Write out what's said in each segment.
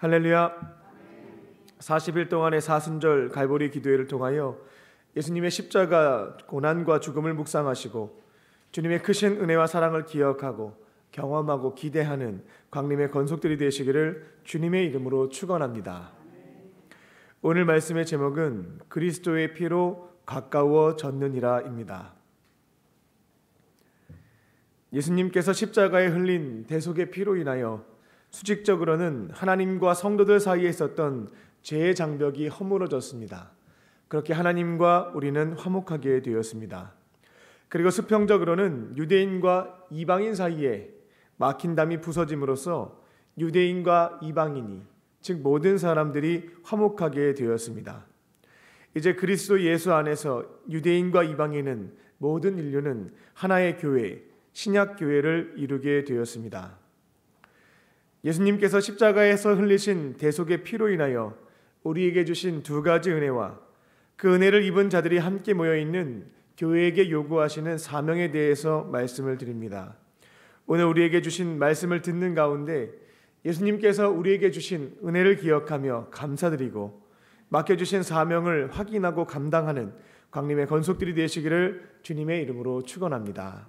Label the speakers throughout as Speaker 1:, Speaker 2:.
Speaker 1: 할렐루야. 40일 동안의 사순절 갈보리 기도회를 통하여 예수님의 십자가 고난과 죽음을 묵상하시고 주님의 크신 은혜와 사랑을 기억하고 경험하고 기대하는 광림의 건속들이 되시기를 주님의 이름으로 축원합니다. 오늘 말씀의 제목은 그리스도의 피로 가까워졌느니라입니다. 예수님께서 십자가에 흘린 대속의 피로 인하여 수직적으로는 하나님과 성도들 사이에 있었던 죄의 장벽이 허물어졌습니다. 그렇게 하나님과 우리는 화목하게 되었습니다. 그리고 수평적으로는 유대인과 이방인 사이에 막힌 담이 부서짐으로써 유대인과 이방인이 즉 모든 사람들이 화목하게 되었습니다. 이제 그리스도 예수 안에서 유대인과 이방인은 모든 인류는 하나의 교회, 신약 교회를 이루게 되었습니다. 예수님께서 십자가에서 흘리신 대속의 피로 인하여 우리에게 주신 두 가지 은혜와 그 은혜를 입은 자들이 함께 모여 있는 교회에게 요구하시는 사명에 대해서 말씀을 드립니다. 오늘 우리에게 주신 말씀을 듣는 가운데 예수님께서 우리에게 주신 은혜를 기억하며 감사드리고 맡겨주신 사명을 확인하고 감당하는 광림의 건속들이 되시기를 주님의 이름으로 축원합니다.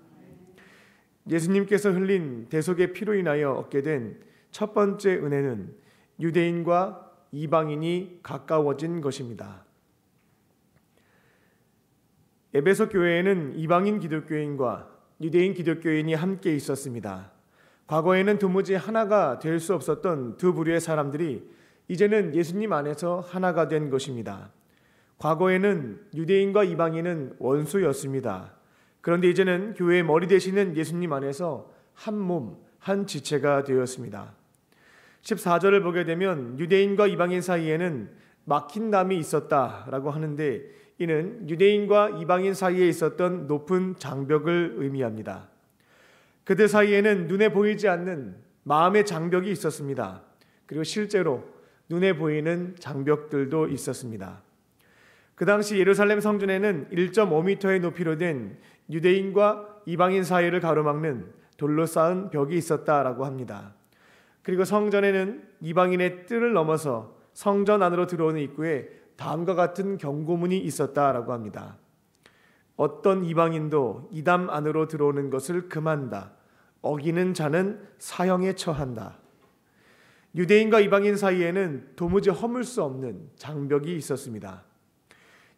Speaker 1: 예수님께서 흘린 대속의 피로 인하여 얻게 된첫 번째 은혜는 유대인과 이방인이 가까워진 것입니다. 에베소 교회에는 이방인 기독교인과 유대인 기독교인이 함께 있었습니다. 과거에는 도무지 하나가 될 수 없었던 두 부류의 사람들이 이제는 예수님 안에서 하나가 된 것입니다. 과거에는 유대인과 이방인은 원수였습니다. 그런데 이제는 교회의 머리 되시는 예수님 안에서 한 몸, 한 지체가 되었습니다. 14절을 보게 되면 유대인과 이방인 사이에는 막힌 담이 있었다라고 하는데 이는 유대인과 이방인 사이에 있었던 높은 장벽을 의미합니다. 그들 사이에는 눈에 보이지 않는 마음의 장벽이 있었습니다. 그리고 실제로 눈에 보이는 장벽들도 있었습니다. 그 당시 예루살렘 성전에는 1.5m의 높이로 된 유대인과 이방인 사이를 가로막는 돌로 쌓은 벽이 있었다라고 합니다. 그리고 성전에는 이방인의 뜰을 넘어서 성전 안으로 들어오는 입구에 다음과 같은 경고문이 있었다라고 합니다. 어떤 이방인도 이담 안으로 들어오는 것을 금한다. 어기는 자는 사형에 처한다. 유대인과 이방인 사이에는 도무지 허물 수 없는 장벽이 있었습니다.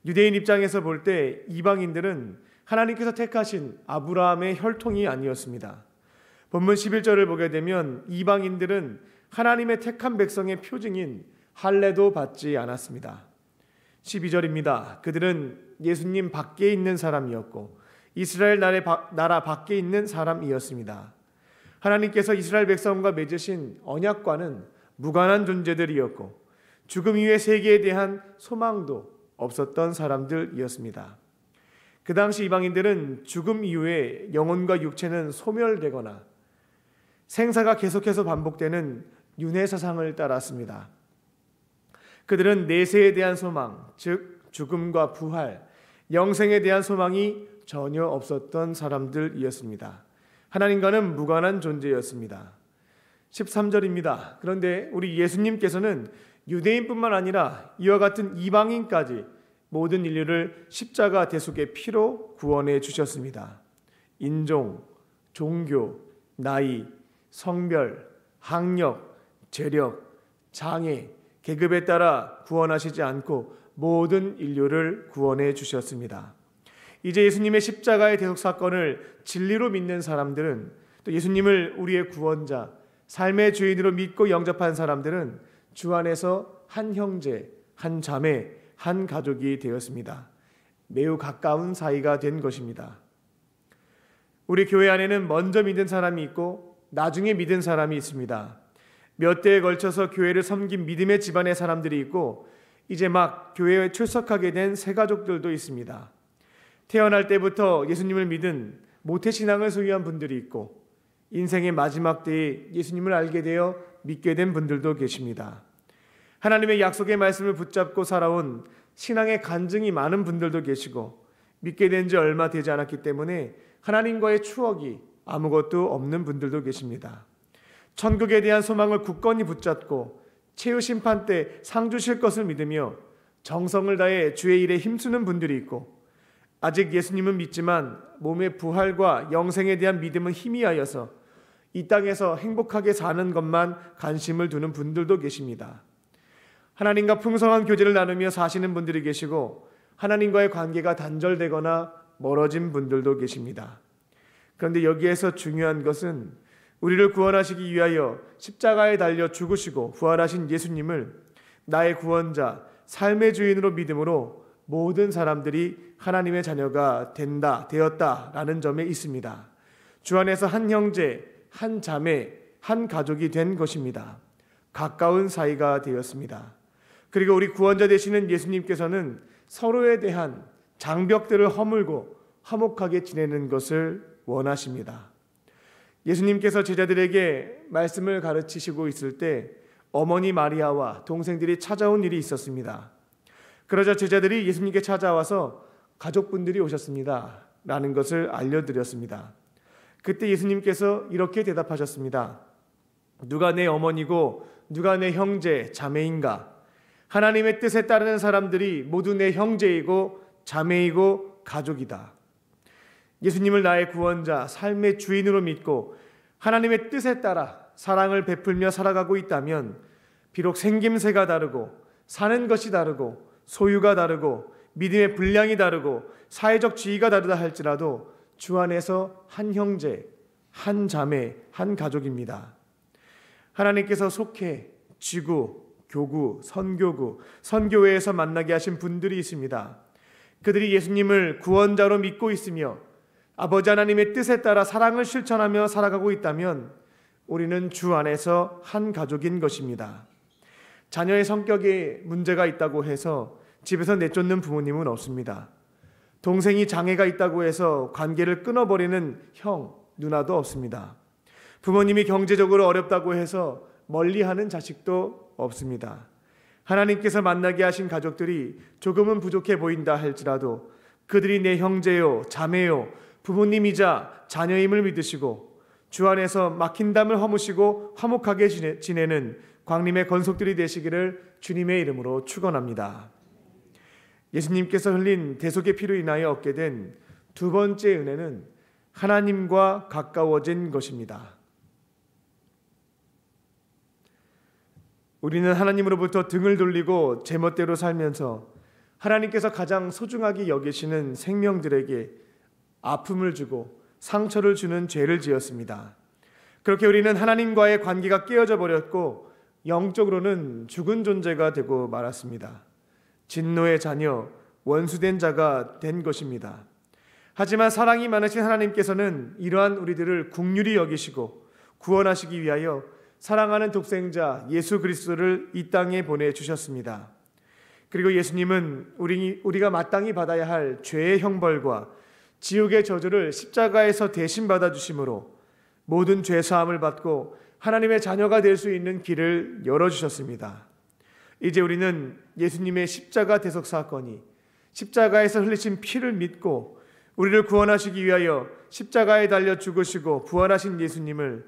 Speaker 1: 유대인 입장에서 볼 때 이방인들은 하나님께서 택하신 아브라함의 혈통이 아니었습니다. 본문 11절을 보게 되면 이방인들은 하나님의 택한 백성의 표징인 할례도 받지 않았습니다. 12절입니다. 그들은 예수님 밖에 있는 사람이었고 이스라엘 나라 밖에 있는 사람이었습니다. 하나님께서 이스라엘 백성과 맺으신 언약과는 무관한 존재들이었고 죽음 이후의 세계에 대한 소망도 없었던 사람들이었습니다. 그 당시 이방인들은 죽음 이후에 영혼과 육체는 소멸되거나 생사가 계속해서 반복되는 윤회 사상을 따랐습니다. 그들은 내세에 대한 소망, 즉 죽음과 부활, 영생에 대한 소망이 전혀 없었던 사람들이었습니다. 하나님과는 무관한 존재였습니다. 13절입니다. 그런데 우리 예수님께서는 유대인뿐만 아니라 이와 같은 이방인까지 모든 인류를 십자가 대속의 피로 구원해 주셨습니다. 인종, 종교, 나이, 성별, 학력, 재력, 장애, 계급에 따라 구원하시지 않고 모든 인류를 구원해 주셨습니다. 이제 예수님의 십자가의 대속 사건을 진리로 믿는 사람들은 또 예수님을 우리의 구원자, 삶의 주인으로 믿고 영접한 사람들은 주 안에서 한 형제, 한 자매, 한 가족이 되었습니다. 매우 가까운 사이가 된 것입니다. 우리 교회 안에는 먼저 믿은 사람이 있고 나중에 믿은 사람이 있습니다. 몇 대에 걸쳐서 교회를 섬긴 믿음의 집안의 사람들이 있고 이제 막 교회에 출석하게 된 새가족들도 있습니다. 태어날 때부터 예수님을 믿은 모태신앙을 소유한 분들이 있고 인생의 마지막 때에 예수님을 알게 되어 믿게 된 분들도 계십니다. 하나님의 약속의 말씀을 붙잡고 살아온 신앙의 간증이 많은 분들도 계시고 믿게 된 지 얼마 되지 않았기 때문에 하나님과의 추억이 아무것도 없는 분들도 계십니다. 천국에 대한 소망을 굳건히 붙잡고 최후 심판 때상 주실 것을 믿으며 정성을 다해 주의 일에 힘쓰는 분들이 있고 아직 예수님은 믿지만 몸의 부활과 영생에 대한 믿음은 희미하여서 이 땅에서 행복하게 사는 것만 관심을 두는 분들도 계십니다. 하나님과 풍성한 교제를 나누며 사시는 분들이 계시고 하나님과의 관계가 단절되거나 멀어진 분들도 계십니다. 그런데 여기에서 중요한 것은 우리를 구원하시기 위하여 십자가에 달려 죽으시고 부활하신 예수님을 나의 구원자, 삶의 주인으로 믿음으로 모든 사람들이 하나님의 자녀가 된다, 되었다 라는 점에 있습니다. 주 안에서 한 형제, 한 자매, 한 가족이 된 것입니다. 가까운 사이가 되었습니다. 그리고 우리 구원자 되시는 예수님께서는 서로에 대한 장벽들을 허물고 화목하게 지내는 것을 원하십니다. 예수님께서 제자들에게 말씀을 가르치시고 있을 때 어머니 마리아와 동생들이 찾아온 일이 있었습니다. 그러자 제자들이 예수님께 찾아와서 가족분들이 오셨습니다. 라는 것을 알려드렸습니다. 그때 예수님께서 이렇게 대답하셨습니다. 누가 내 어머니고 누가 내 형제, 자매인가? 하나님의 뜻에 따르는 사람들이 모두 내 형제이고 자매이고 가족이다. 예수님을 나의 구원자, 삶의 주인으로 믿고 하나님의 뜻에 따라 사랑을 베풀며 살아가고 있다면 비록 생김새가 다르고 사는 것이 다르고 소유가 다르고 믿음의 분량이 다르고 사회적 지위가 다르다 할지라도 주 안에서 한 형제, 한 자매, 한 가족입니다. 하나님께서 속해 지구, 교구, 선교구, 선교회에서 만나게 하신 분들이 있습니다. 그들이 예수님을 구원자로 믿고 있으며 아버지 하나님의 뜻에 따라 사랑을 실천하며 살아가고 있다면 우리는 주 안에서 한 가족인 것입니다. 자녀의 성격에 문제가 있다고 해서 집에서 내쫓는 부모님은 없습니다. 동생이 장애가 있다고 해서 관계를 끊어버리는 형, 누나도 없습니다. 부모님이 경제적으로 어렵다고 해서 멀리하는 자식도 없습니다. 하나님께서 만나게 하신 가족들이 조금은 부족해 보인다 할지라도 그들이 내 형제요, 자매요, 부모님이자 자녀임을 믿으시고 주 안에서 막힌 담을 허무시고 화목하게 지내는 광림의 건속들이 되시기를 주님의 이름으로 축원합니다. 예수님께서 흘린 대속의 피로 인하여 얻게 된 두 번째 은혜는 하나님과 가까워진 것입니다. 우리는 하나님으로부터 등을 돌리고 제멋대로 살면서 하나님께서 가장 소중하게 여기시는 생명들에게 아픔을 주고 상처를 주는 죄를 지었습니다. 그렇게 우리는 하나님과의 관계가 깨어져 버렸고 영적으로는 죽은 존재가 되고 말았습니다. 진노의 자녀, 원수된 자가 된 것입니다. 하지만 사랑이 많으신 하나님께서는 이러한 우리들을 국률이 여기시고 구원하시기 위하여 사랑하는 독생자 예수 그리스도를 이 땅에 보내 주셨습니다. 그리고 예수님은 우리, 우리가 마땅히 받아야 할 죄의 형벌과 지옥의 저주를 십자가에서 대신 받아주심으로 모든 죄사함을 받고 하나님의 자녀가 될 수 있는 길을 열어주셨습니다. 이제 우리는 예수님의 십자가 대속 사건이 십자가에서 흘리신 피를 믿고 우리를 구원하시기 위하여 십자가에 달려 죽으시고 부활하신 예수님을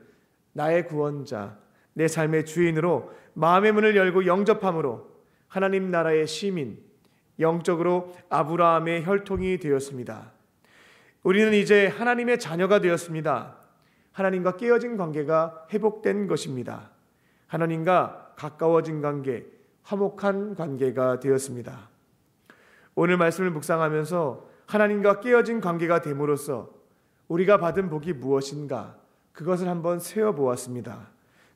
Speaker 1: 나의 구원자, 내 삶의 주인으로 마음의 문을 열고 영접함으로 하나님 나라의 시민, 영적으로 아브라함의 혈통이 되었습니다. 우리는 이제 하나님의 자녀가 되었습니다. 하나님과 깨어진 관계가 회복된 것입니다. 하나님과 가까워진 관계, 화목한 관계가 되었습니다. 오늘 말씀을 묵상하면서 하나님과 깨어진 관계가 됨으로써 우리가 받은 복이 무엇인가 그것을 한번 세어 보았습니다.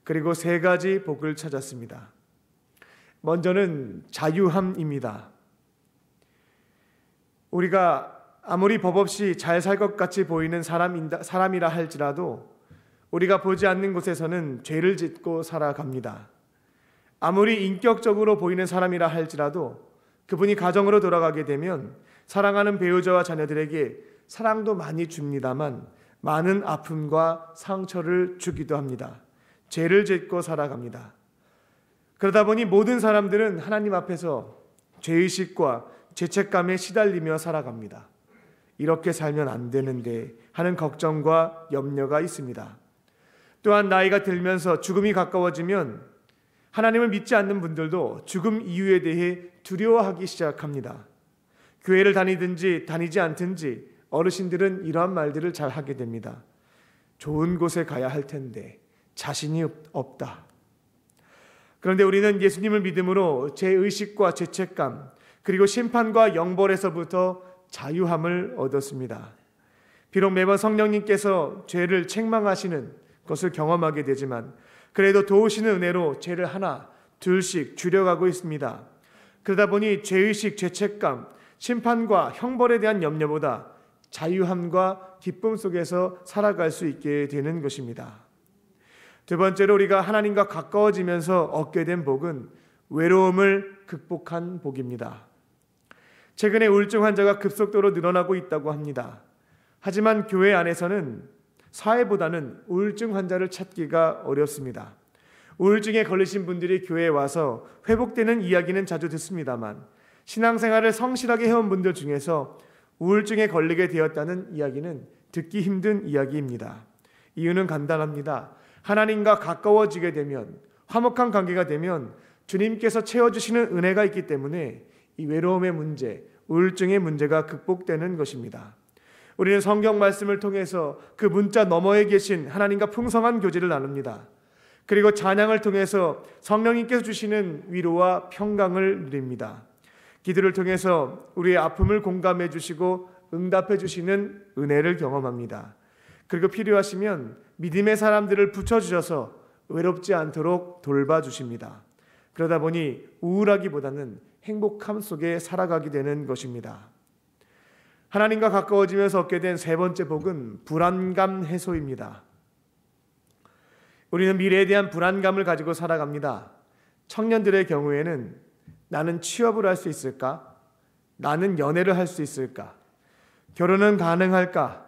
Speaker 1: 그리고 세 가지 복을 찾았습니다. 먼저는 자유함입니다. 우리가 아무리 법 없이 잘 살 것 같이 보이는 사람인다, 사람이라 할지라도 우리가 보지 않는 곳에서는 죄를 짓고 살아갑니다. 아무리 인격적으로 보이는 사람이라 할지라도 그분이 가정으로 돌아가게 되면 사랑하는 배우자와 자녀들에게 사랑도 많이 줍니다만 많은 아픔과 상처를 주기도 합니다. 죄를 짓고 살아갑니다. 그러다 보니 모든 사람들은 하나님 앞에서 죄의식과 죄책감에 시달리며 살아갑니다. 이렇게 살면 안 되는데 하는 걱정과 염려가 있습니다. 또한 나이가 들면서 죽음이 가까워지면 하나님을 믿지 않는 분들도 죽음 이유에 대해 두려워하기 시작합니다. 교회를 다니든지 다니지 않든지 어르신들은 이러한 말들을 잘 하게 됩니다. 좋은 곳에 가야 할 텐데 자신이 없다. 그런데 우리는 예수님을 믿음으로 제 의식과 죄책감 그리고 심판과 영벌에서부터 자유함을 얻었습니다. 비록 매번 성령님께서 죄를 책망하시는 것을 경험하게 되지만 그래도 도우시는 은혜로 죄를 하나 둘씩 줄여가고 있습니다. 그러다 보니 죄의식, 죄책감, 심판과 형벌에 대한 염려보다 자유함과 기쁨 속에서 살아갈 수 있게 되는 것입니다. 두 번째로 우리가 하나님과 가까워지면서 얻게 된 복은 외로움을 극복한 복입니다. 최근에 우울증 환자가 급속도로 늘어나고 있다고 합니다. 하지만 교회 안에서는 사회보다는 우울증 환자를 찾기가 어렵습니다. 우울증에 걸리신 분들이 교회에 와서 회복되는 이야기는 자주 듣습니다만 신앙생활을 성실하게 해온 분들 중에서 우울증에 걸리게 되었다는 이야기는 듣기 힘든 이야기입니다. 이유는 간단합니다. 하나님과 가까워지게 되면 화목한 관계가 되면 주님께서 채워주시는 은혜가 있기 때문에 이 외로움의 문제, 우울증의 문제가 극복되는 것입니다. 우리는 성경 말씀을 통해서 그 문자 너머에 계신 하나님과 풍성한 교제를 나눕니다. 그리고 찬양을 통해서 성령님께서 주시는 위로와 평강을 누립니다. 기도를 통해서 우리의 아픔을 공감해 주시고 응답해 주시는 은혜를 경험합니다. 그리고 필요하시면 믿음의 사람들을 붙여주셔서 외롭지 않도록 돌봐 주십니다. 그러다 보니 우울하기보다는 행복함 속에 살아가게 되는 것입니다. 하나님과 가까워지면서 얻게 된 세 번째 복은 불안감 해소입니다. 우리는 미래에 대한 불안감을 가지고 살아갑니다. 청년들의 경우에는 나는 취업을 할 수 있을까? 나는 연애를 할 수 있을까? 결혼은 가능할까?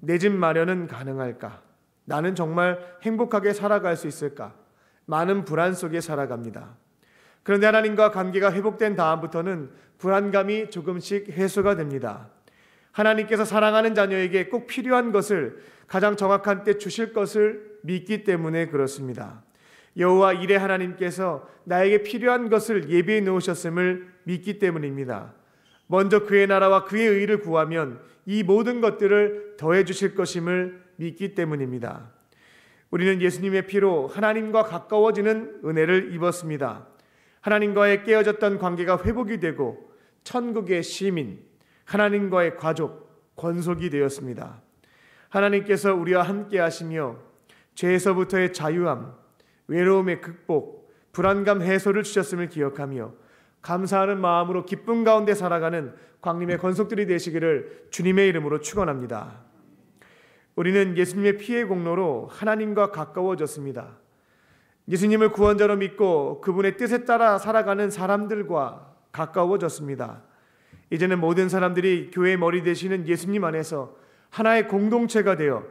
Speaker 1: 내 집 마련은 가능할까? 나는 정말 행복하게 살아갈 수 있을까? 많은 불안 속에 살아갑니다. 그런데 하나님과 관계가 회복된 다음부터는 불안감이 조금씩 해소가 됩니다. 하나님께서 사랑하는 자녀에게 꼭 필요한 것을 가장 정확한 때 주실 것을 믿기 때문에 그렇습니다. 여호와 이레 하나님께서 나에게 필요한 것을 예비해 놓으셨음을 믿기 때문입니다. 먼저 그의 나라와 그의 의를 구하면 이 모든 것들을 더해 주실 것임을 믿기 때문입니다. 우리는 예수님의 피로 하나님과 가까워지는 은혜를 입었습니다. 하나님과의 깨어졌던 관계가 회복이 되고 천국의 시민, 하나님과의 가족, 권속이 되었습니다. 하나님께서 우리와 함께 하시며 죄에서부터의 자유함, 외로움의 극복, 불안감 해소를 주셨음을 기억하며 감사하는 마음으로 기쁨 가운데 살아가는 광림의 건속들이 되시기를 주님의 이름으로 축원합니다. 우리는 예수님의 피의 공로로 하나님과 가까워졌습니다. 예수님을 구원자로 믿고 그분의 뜻에 따라 살아가는 사람들과 가까워졌습니다. 이제는 모든 사람들이 교회의 머리 되시는 예수님 안에서 하나의 공동체가 되어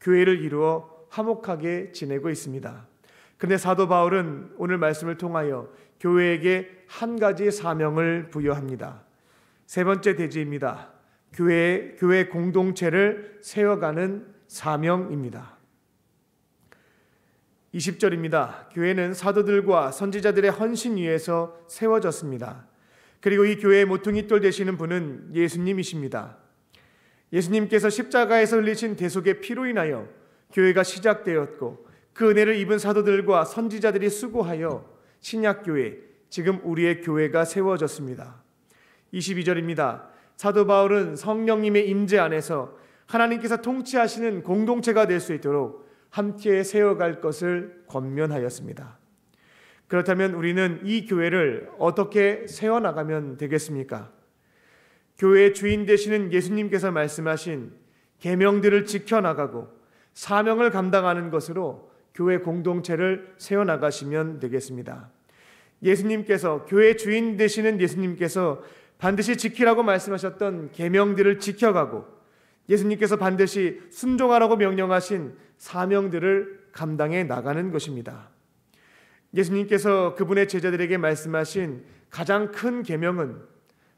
Speaker 1: 교회를 이루어 화목하게 지내고 있습니다. 그런데 사도 바울은 오늘 말씀을 통하여 교회에게 한 가지 사명을 부여합니다. 세 번째 대지입니다. 교회 교회 공동체를 세워가는 사명입니다. 20절입니다. 교회는 사도들과 선지자들의 헌신 위에서 세워졌습니다. 그리고 이 교회의 모퉁이돌 되시는 분은 예수님이십니다. 예수님께서 십자가에서 흘리신 대속의 피로 인하여 교회가 시작되었고 그 은혜를 입은 사도들과 선지자들이 수고하여 신약교회, 지금 우리의 교회가 세워졌습니다. 22절입니다. 사도 바울은 성령님의 임재 안에서 하나님께서 통치하시는 공동체가 될 수 있도록 함께 세워갈 것을 권면하였습니다. 그렇다면 우리는 이 교회를 어떻게 세워나가면 되겠습니까? 교회의 주인 되시는 예수님께서 말씀하신 계명들을 지켜나가고 사명을 감당하는 것으로 교회 공동체를 세워나가시면 되겠습니다. 예수님께서 교회 주인 되시는 예수님께서 반드시 지키라고 말씀하셨던 계명들을 지켜가고 예수님께서 반드시 순종하라고 명령하신 사명들을 감당해 나가는 것입니다. 예수님께서 그분의 제자들에게 말씀하신 가장 큰 계명은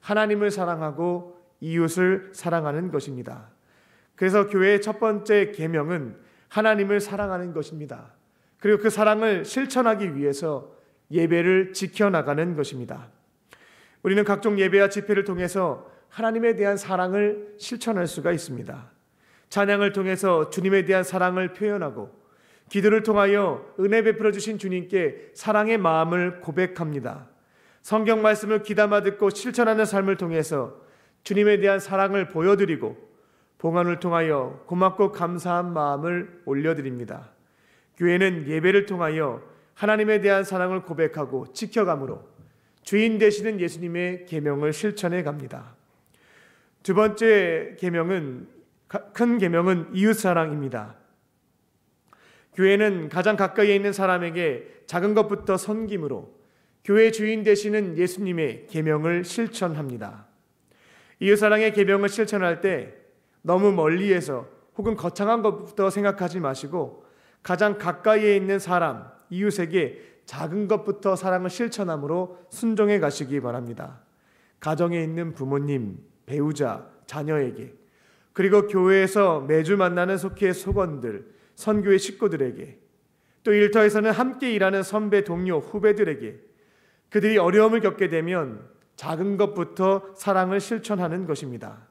Speaker 1: 하나님을 사랑하고 이웃을 사랑하는 것입니다. 그래서 교회의 첫 번째 계명은 하나님을 사랑하는 것입니다. 그리고 그 사랑을 실천하기 위해서 예배를 지켜나가는 것입니다. 우리는 각종 예배와 집회를 통해서 하나님에 대한 사랑을 실천할 수가 있습니다. 찬양을 통해서 주님에 대한 사랑을 표현하고 기도를 통하여 은혜 베풀어 주신 주님께 사랑의 마음을 고백합니다. 성경 말씀을 귀담아 듣고 실천하는 삶을 통해서 주님에 대한 사랑을 보여드리고 봉안을 통하여 고맙고 감사한 마음을 올려드립니다. 교회는 예배를 통하여 하나님에 대한 사랑을 고백하고 지켜감으로 주인 되시는 예수님의 계명을 실천해 갑니다. 두 번째 계명은 큰 계명은 이웃 사랑입니다. 교회는 가장 가까이 있는 사람에게 작은 것부터 섬김으로 교회 주인 되시는 예수님의 계명을 실천합니다. 이웃 사랑의 계명을 실천할 때 너무 멀리에서 혹은 거창한 것부터 생각하지 마시고 가장 가까이에 있는 사람, 이웃에게 작은 것부터 사랑을 실천함으로 순종해 가시기 바랍니다. 가정에 있는 부모님, 배우자, 자녀에게 그리고 교회에서 매주 만나는 속회의 소건들, 선교의 식구들에게 또 일터에서는 함께 일하는 선배, 동료, 후배들에게 그들이 어려움을 겪게 되면 작은 것부터 사랑을 실천하는 것입니다.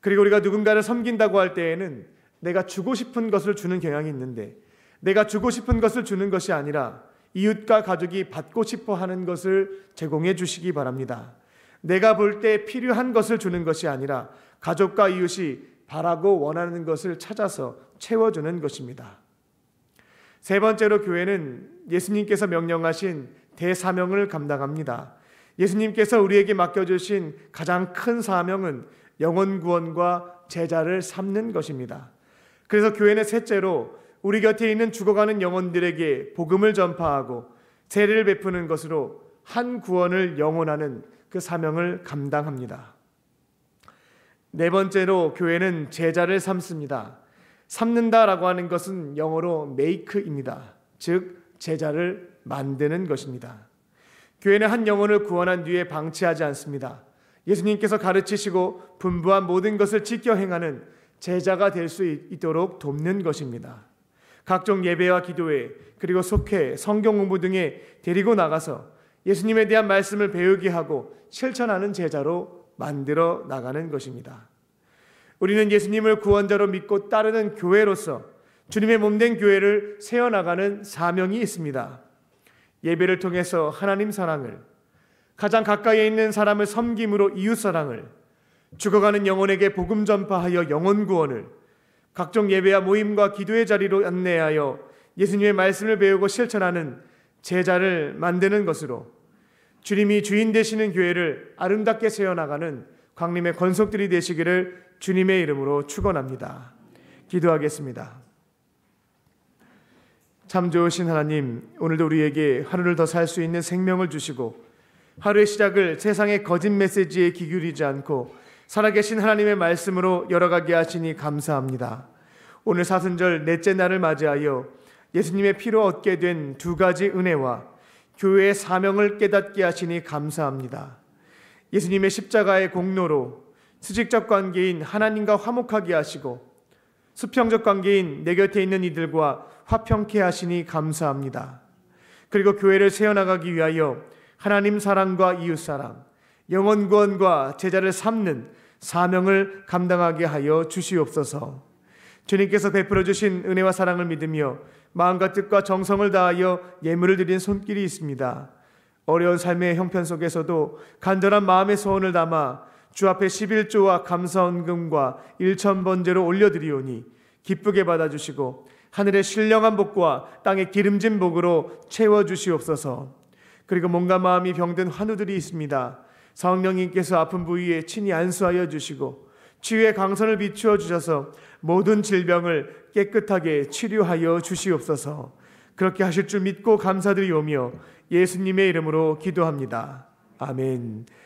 Speaker 1: 그리고 우리가 누군가를 섬긴다고 할 때에는 내가 주고 싶은 것을 주는 경향이 있는데 내가 주고 싶은 것을 주는 것이 아니라 이웃과 가족이 받고 싶어 하는 것을 제공해 주시기 바랍니다. 내가 볼 때 필요한 것을 주는 것이 아니라 가족과 이웃이 바라고 원하는 것을 찾아서 채워주는 것입니다. 세 번째로 교회는 예수님께서 명령하신 대사명을 감당합니다. 예수님께서 우리에게 맡겨주신 가장 큰 사명은 영혼 구원과 제자를 삼는 것입니다. 그래서 교회는 셋째로 우리 곁에 있는 죽어가는 영혼들에게 복음을 전파하고 세례를 베푸는 것으로 한 구원을 영원하는 그 사명을 감당합니다. 네 번째로 교회는 제자를 삼습니다. 삼는다라고 하는 것은 영어로 make입니다. 즉 제자를 만드는 것입니다. 교회는 한 영혼을 구원한 뒤에 방치하지 않습니다. 예수님께서 가르치시고 분부한 모든 것을 지켜 행하는 제자가 될 수 있도록 돕는 것입니다. 각종 예배와 기도회 그리고 속회, 성경 공부 등에 데리고 나가서 예수님에 대한 말씀을 배우게 하고 실천하는 제자로 만들어 나가는 것입니다. 우리는 예수님을 구원자로 믿고 따르는 교회로서 주님의 몸된 교회를 세워나가는 사명이 있습니다. 예배를 통해서 하나님 사랑을, 가장 가까이에 있는 사람을 섬김으로 이웃 사랑을, 죽어가는 영혼에게 복음 전파하여 영혼 구원을, 각종 예배와 모임과 기도의 자리로 안내하여 예수님의 말씀을 배우고 실천하는 제자를 만드는 것으로 주님이 주인 되시는 교회를 아름답게 세워나가는 광림의 권속들이 되시기를 주님의 이름으로 축원합니다. 기도하겠습니다. 참 좋으신 하나님, 오늘도 우리에게 하루를 더 살 수 있는 생명을 주시고 하루의 시작을 세상의 거짓 메시지에 기울이지 않고 살아계신 하나님의 말씀으로 열어가게 하시니 감사합니다. 오늘 사순절 넷째 날을 맞이하여 예수님의 피로 얻게 된 두 가지 은혜와 교회의 사명을 깨닫게 하시니 감사합니다. 예수님의 십자가의 공로로 수직적 관계인 하나님과 화목하게 하시고 수평적 관계인 내 곁에 있는 이들과 화평케 하시니 감사합니다. 그리고 교회를 세워나가기 위하여 하나님 사랑과 이웃 사랑, 영원 구원과 제자를 삼는 사명을 감당하게 하여 주시옵소서. 주님께서 베풀어 주신 은혜와 사랑을 믿으며 마음과 뜻과 정성을 다하여 예물을 드린 손길이 있습니다. 어려운 삶의 형편 속에서도 간절한 마음의 소원을 담아 주 앞에 11조와 감사헌금과 1천번제로 올려드리오니 기쁘게 받아주시고 하늘의 신령한 복과 땅의 기름진 복으로 채워주시옵소서 그리고 몸과 마음이 병든 환우들이 있습니다. 성령님께서 아픈 부위에 친히 안수하여 주시고 치유의 강선을 비추어 주셔서 모든 질병을 깨끗하게 치료하여 주시옵소서. 그렇게 하실 줄 믿고 감사드리오며 예수님의 이름으로 기도합니다. 아멘.